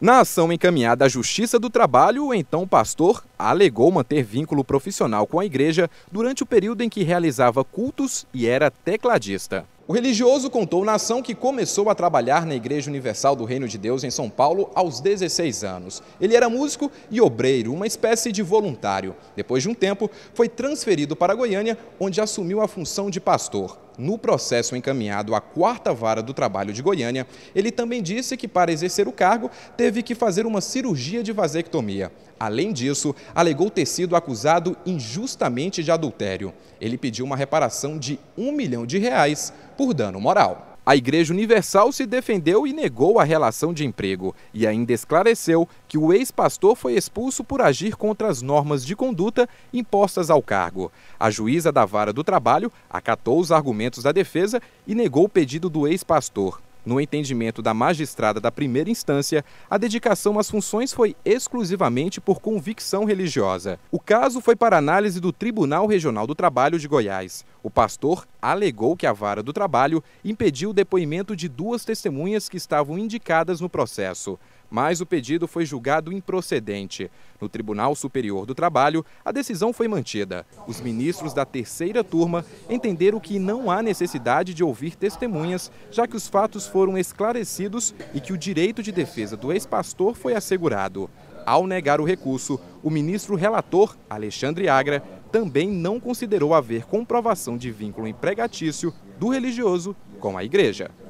Na ação encaminhada à Justiça do Trabalho, o então pastor alegou manter vínculo profissional com a igreja durante o período em que realizava cultos e era tecladista. O religioso contou na ação que começou a trabalhar na Igreja Universal do Reino de Deus em São Paulo aos 16 anos. Ele era músico e obreiro, uma espécie de voluntário. Depois de um tempo, foi transferido para Goiânia, onde assumiu a função de pastor no processo encaminhado à quarta vara do trabalho de Goiânia, ele também disse que para exercer o cargo teve que fazer uma cirurgia de vasectomia. Além disso, alegou ter sido acusado injustamente de adultério. Ele pediu uma reparação de um milhão de reais por dano moral. A Igreja Universal se defendeu e negou a relação de emprego e ainda esclareceu que o ex-pastor foi expulso por agir contra as normas de conduta impostas ao cargo. A juíza da Vara do Trabalho acatou os argumentos da defesa e negou o pedido do ex-pastor. No entendimento da magistrada da primeira instância, a dedicação às funções foi exclusivamente por convicção religiosa. O caso foi para análise do Tribunal Regional do Trabalho de Goiás. O pastor alegou que a vara do trabalho impediu o depoimento de duas testemunhas que estavam indicadas no processo mas o pedido foi julgado improcedente. No Tribunal Superior do Trabalho, a decisão foi mantida. Os ministros da terceira turma entenderam que não há necessidade de ouvir testemunhas, já que os fatos foram esclarecidos e que o direito de defesa do ex-pastor foi assegurado. Ao negar o recurso, o ministro relator, Alexandre Agra, também não considerou haver comprovação de vínculo empregatício do religioso com a igreja.